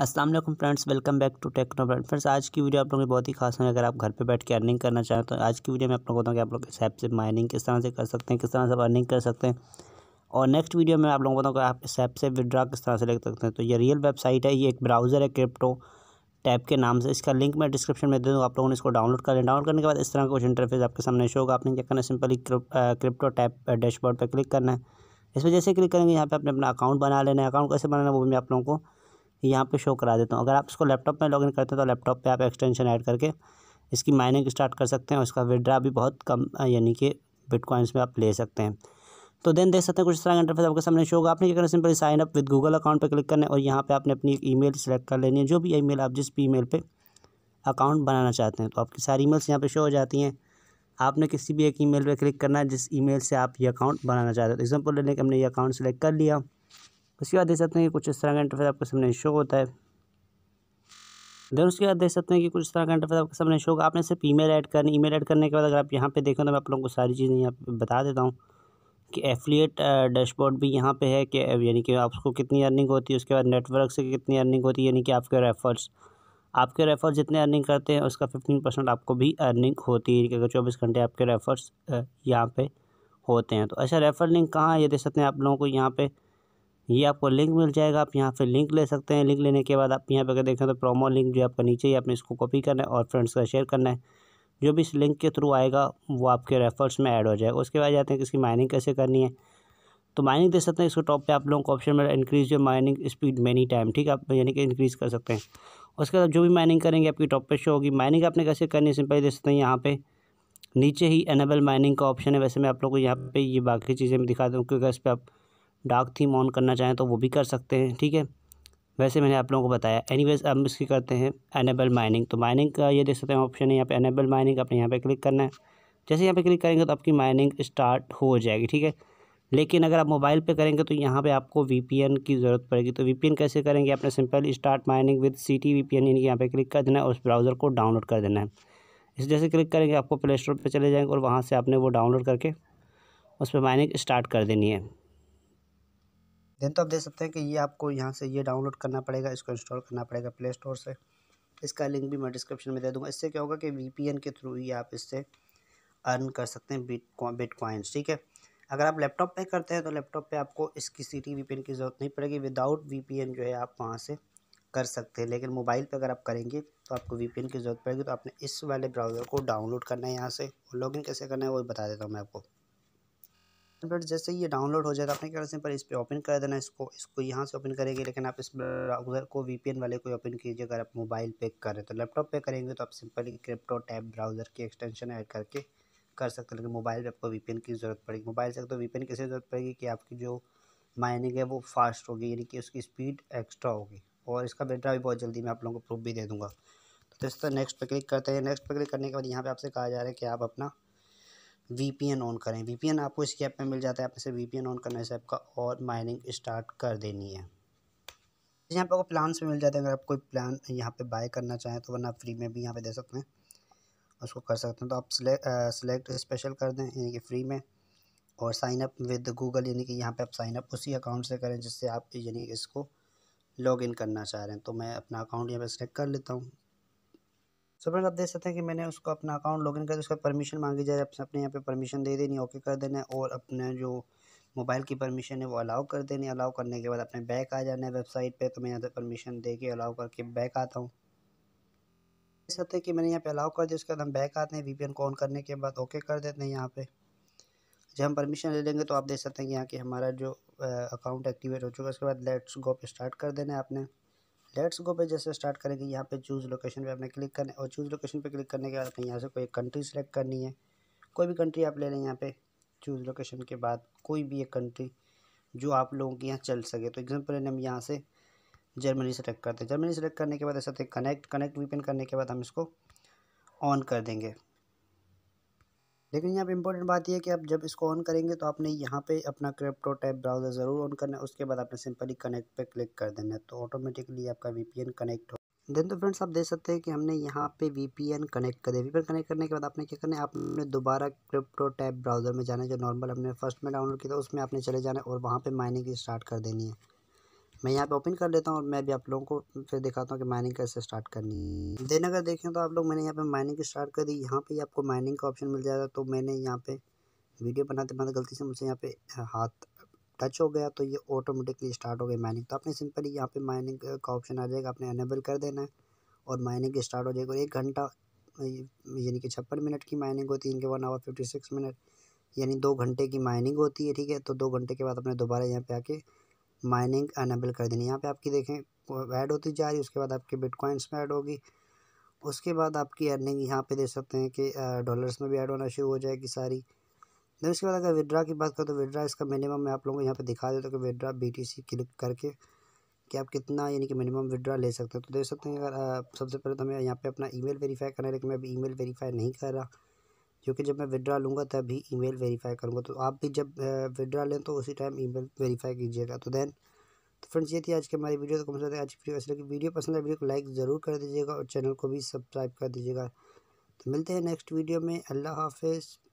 अस्सलाम वालेकुम friends welcome back to Techno Brand friends आज की वीडियो आप लोगों की बहुत ही खास है अगर आप घर पे बैठ के अर्निंग करना चाहें तो आज की वीडियो में आप लोगों को बताऊँ कि आप लोग इस ऐप से माइनिंग किस तरह से कर सकते हैं किस तरह से अर्निंग कर सकते हैं और नेक्स्ट वीडियो में आप लोगों को बताऊँ कि आप इस ऐप से विड्रा किस तरह से ले सकते हैं तो ये रियल वेबसाइट है ये एक ब्राउज़र है क्रिप्टो टैप के नाम से इसका लिंक मैं डिस्क्रिप्शन में दे दूँ आप लोगों ने इसको डाउनलोड कर लें डाउनलोड करने के बाद इस तरह का कुछ इंटरफेस आपके सामने शो होगा आपने क्या करना है सिंपली क्रिप्टो टैप डैशबोर्ड पर क्लिक करना है इस वजह से क्लिक करेंगे यहाँ पर अपने अपना अकाउंट बना लेना है अकाउंट कैसे बनाना है वो भी मैं आप लोगों को यहाँ पे शो करा देता हूँ अगर आप इसको लैपटॉप में लॉगिन करते हैं तो लैपटॉप पे आप एक्सटेंशन ऐड करके इसकी माइनिंग स्टार्ट कर सकते हैं उसका विड्रा भी बहुत कम यानी कि बिटकॉइंस में आप ले सकते हैं तो देन देख सकते हैं कुछ इस तरह इंटरफेस आपके सामने शो होगा आपने क्या करना simply sign up with Google account पर क्लिक करना है और यहाँ पर आपने अपनी मेल सेलेक्ट कर लेनी है जो भी मेल आप जिस भी मेल पर अकाउंट बनाना चाहते हैं तो आपकी सारी ई मेल्स यहाँ पर शो हो जाती हैं आपने किसी भी एक ईमेल पे क्लिक करना है जिस ईमेल से आप ये अकाउंट बनाना चाहते हो एग्जाम्पल लेने के हमने ये अकाउंट सेलेक्ट कर लिया उसके बाद देख सकते हैं कि कुछ इस तरह का इंटरफेस आपके सामने शो होता है देन उसके बाद देख सकते हैं कि कुछ इस तरह का इंटरफेस आपके सामने शो होगा आपने सिर्फ ईमेल ऐड करनी ईमेल ऐड करने के बाद अगर आप यहाँ पे देखें तो मैं आप लोगों को सारी चीज़ें यहाँ पर बता देता हूँ कि एफिलिएट डैशबोर्ड भी यहाँ पे है कि यानी कि आपको कितनी अर्निंग होती है उसके बाद नेटवर्क से कितनी अर्निंग होती है यानी कि आपके रेफर्स आपके रेफर्स जितने अर्निंग करते हैं उसका फिफ्टीन परसेंट आपको भी अर्निंग होती है अगर चौबीस घंटे आपके रेफर्स यहाँ पे होते हैं तो अच्छा रेफर लिंक कहाँ है ये देख सकते हैं आप लोगों को यहाँ पर ये आपको लिंक मिल जाएगा आप यहाँ पे लिंक ले सकते हैं लिंक लेने के बाद आप यहाँ पे अगर देखें तो प्रोमो लिंक जो है आपका नीचे ही आपने इसको कॉपी करना है और फ्रेंड्स का शेयर करना है जो भी इस लिंक के थ्रू आएगा वो आपके रेफर्स में ऐड हो जाएगा उसके बाद जाते हैं कि इसकी माइनिंग कैसे करनी है तो माइनिंग दे सकते हैं इसको टॉप पर आप लोगों को ऑप्शन मिला increase your mining speed many time ठीक है आप यानी कि इंक्रीज़ कर सकते हैं उसके बाद जो भी माइनिंग करेंगे आपकी टॉप पर शो होगी माइनिंग आपने कैसे करनी है सिंपली दे सकते हैं यहाँ पर नीचे ही एनेबल माइनिंग का ऑप्शन है वैसे मैं आप लोगों को यहाँ पे ये बाकी चीज़ें भी दिखा दूँ क्योंकि इस पर आप डार्क थीम ऑन करना चाहें तो वो भी कर सकते हैं ठीक है वैसे मैंने आप लोगों को बताया एनीवेज अब इसकी करते हैं एनेबल माइनिंग तो माइनिंग का ये देख सकते हैं ऑप्शन है यहाँ पे एनेबल माइनिंग आपने यहाँ पे क्लिक करना है जैसे यहाँ पे क्लिक करेंगे तो आपकी माइनिंग स्टार्ट हो जाएगी ठीक है लेकिन अगर आप मोबाइल पे करेंगे तो यहाँ पे आपको वी की ज़रूरत पड़ेगी तो वी कैसे करेंगे आपने simple start mining with C T V P यहाँ पे क्लिक कर देना है और उस ब्राउज़र को डाउनलोड कर देना है इस जैसे क्लिक करेंगे आपको प्ले स्टोर पर चले जाएंगे और वहाँ से आपने वो डाउनलोड करके उस पर माइनिंग स्टार्ट कर देनी है देन तो आप देख सकते हैं कि ये आपको यहाँ से ये डाउनलोड करना पड़ेगा इसको इंस्टॉल करना पड़ेगा प्ले स्टोर से इसका लिंक भी मैं डिस्क्रिप्शन में दे दूँगा इससे क्या होगा कि वी के थ्रू ही आप इससे अर्न कर सकते हैं बिट बिटकॉइंस ठीक है अगर आप लैपटॉप पे करते हैं तो लैपटॉप पे आपको इसकी सी टी की ज़रूरत नहीं पड़ेगी विदाउट वी जो है आप वहाँ से कर सकते हैं लेकिन मोबाइल पे अगर आप करेंगे तो आपको वी की ज़रूरत पड़ेगी तो आपने इस वाले ब्राउज़र को डाउनलोड करना है यहाँ से और लॉगिन कैसे करना है वो बता देता हूँ मैं आपको फ्रेंड्स जैसे ये डाउनलोड हो जाएगा अपने क्या सिंपल इस पर ओपन कर देना इसको इसको यहाँ से ओपन करेंगे लेकिन आप इस ब्राउज़र को वीपीएन वाले को ओपन कीजिए अगर आप मोबाइल पे करें तो लैपटॉप पे करेंगे तो आप सिंपल क्रिप्टो टैब ब्राउज़र की एक्सटेंशन ऐड करके कर सकते हैं लेकिन मोबाइल पर आपको वी की ज़रूरत पड़ेगी मोबाइल से तो वीपीएन की ज़रूरत पड़ेगी कि आपकी जो माइनिंग है वो फास्ट होगी यानी कि उसकी स्पीड एक्स्ट्रा होगी और इसका बेटा भी बहुत जल्दी मैं आप लोगों को प्रूफ भी दे दूँगा तो इस तरह नेक्स्ट पर क्लिक करते हैं नेक्स्ट पर क्लिक करने के बाद यहाँ पर आपसे कहा जा रहा है कि आप अपना वीपीएन ऑन करें वीपीएन आपको इसके ऐप में मिल जाता है आप इसे वीपीएन ऑन करने से आपका और माइनिंग स्टार्ट कर देनी है यहाँ पर आपको प्लान्स भी मिल जाते हैं अगर आप कोई प्लान यहाँ पे बाय करना चाहें तो वरना फ्री में भी यहाँ पे दे सकते हैं उसको कर सकते हैं तो आप सिलेक्ट स्पेशल कर दें यानी कि फ्री में और साइन अप विद गूगल यानी कि यहाँ पे आप साइन अप उसी अकाउंट से करें जिससे आप यानी इसको लॉग इन करना चाह रहे हैं तो मैं अपना अकाउंट यहाँ पर सेलेक्ट कर लेता हूँ सो तो फ्रेंड्स आप देख सकते हैं कि मैंने उसको अपना अकाउंट लॉगिन कर उसका परमिशन मांगी जाए अपने यहाँ पे परमिशन दे देनी ओके कर देना है और अपने जो मोबाइल की परमिशन है वो अलाउ कर देनी अलाउ करने के बाद अपने बैक आ जाना है वेबसाइट पे तो मैं यहाँ पे परमिशन दे के अलाउ करके बैक आता हूँ देख सकते हैं कि मैंने यहाँ पे अलाउ कर दिया उसके बाद हम बैक आते हैं वीपीएन को ऑन करने के बाद ओके कर देते हैं यहाँ पे जब हम परमिशन ले लेंगे तो आप देख सकते हैं कि यहाँ के हमारा जो अकाउंट एक्टिवेट हो चुका है उसके बाद लेट्स गो स्टार्ट कर देना है आपने लेट्स गो पे जैसे स्टार्ट करेंगे यहाँ पे चूज़ लोकेशन पे आपने क्लिक करना है और चूज़ लोकेशन पे क्लिक करने के बाद यहाँ से कोई कंट्री सेलेक्ट करनी है कोई भी कंट्री आप ले लें यहाँ पे चूज़ लोकेशन के बाद कोई भी एक कंट्री जो आप लोगों के यहाँ चल सके तो एग्जाम्पल हम यहाँ से जर्मनी सेलेक्ट करते हैं जर्मनी सेलेक्ट करने के बाद ऐसा कनेक्ट कनेक्ट वीपिन करने के बाद हम इसको ऑन कर देंगे लेकिन यहाँ पे इंपॉर्टेंट बात यह है कि आप जब इसको ऑन करेंगे तो आपने यहाँ पे अपना क्रिप्टो टैप ब्राउज़र ज़रूर ऑन करना है उसके बाद आपने सिंपली कनेक्ट पे क्लिक कर देना है तो ऑटोमेटिकली आपका वी कनेक्ट हो देन तो फ्रेंड्स आप देख सकते हैं कि हमने यहाँ पे वी कनेक्ट कर दिया वी कनेक्ट करने के बाद आपने क्या करना है आपने दोबारा क्रिप्टो टैप ब्राउज़र में जाना है जो नॉर्मल हमने फर्स्ट में डाउनलोड किया था उसमें आपने चले जाना है और वहाँ पर माइनिंग स्टार्ट कर देनी है मैं यहाँ पे ओपन कर लेता हूँ और मैं भी आप लोगों को फिर दिखाता हूँ कि माइनिंग कैसे स्टार्ट करनी है देन अगर देखें तो आप लोग मैंने यहाँ पे माइनिंग स्टार्ट कर दी यहाँ पे आपको माइनिंग का ऑप्शन मिल जाएगा तो मैंने यहाँ पे वीडियो बनाते बनाते गलती से मुझसे यहाँ पे हाथ टच हो गया तो ये ऑटोमेटिकली स्टार्ट हो गई माइनिंग तो आपने सिंपली यहाँ पे माइनिंग का ऑप्शन आ जाएगा आपने अनेबल कर देना है और माइनिंग स्टार्ट हो जाएगी और एक घंटा यानी कि छप्पन मिनट की माइनिंग होती है इनके one hour fifty six minute यानी दो घंटे की माइनिंग होती है ठीक है तो दो घंटे के बाद अपने दोबारा यहाँ पे आके माइनिंग अनेबल कर देनी यहाँ पे आपकी देखें ऐड होती जा रही है उसके बाद आपके बिटकॉइंस में ऐड होगी उसके बाद आपकी अर्निंग यहाँ पे देख सकते हैं कि डॉलर्स में भी ऐड होना शुरू हो जाएगी सारी देन उसके बाद अगर विड्रा की बात करें तो विड्रा इसका मिनिमम मैं आप लोगों को यहाँ पे दिखा देता हूँ कि विड्रा बी क्लिक करके कि आप कितना यानी कि मिनिमम विड्रा ले सकते हो तो देख सकते हैं अगर सबसे पहले तो हमें यहाँ पर अपना मेल वेरीफाई करना है लेकिन मैं अभी मेल वेरीफाई नहीं कर रहा क्योंकि जब मैं विड्रा लूँगा तभी ई मेल वेरीफाई करूँगा तो आप भी जब विड्रा लें तो उसी टाइम ई मेल वेरीफाई कीजिएगा तो दैन तो फ्रेंड्स ये थी आज की हमारी वीडियो तो कम से आज की वीडियो ऐसे वीडियो पसंद है वीडियो को लाइक ज़रूर कर दीजिएगा और चैनल को भी सब्सक्राइब कर दीजिएगा तो मिलते हैं नेक्स्ट वीडियो में अल्लाह हाफिज़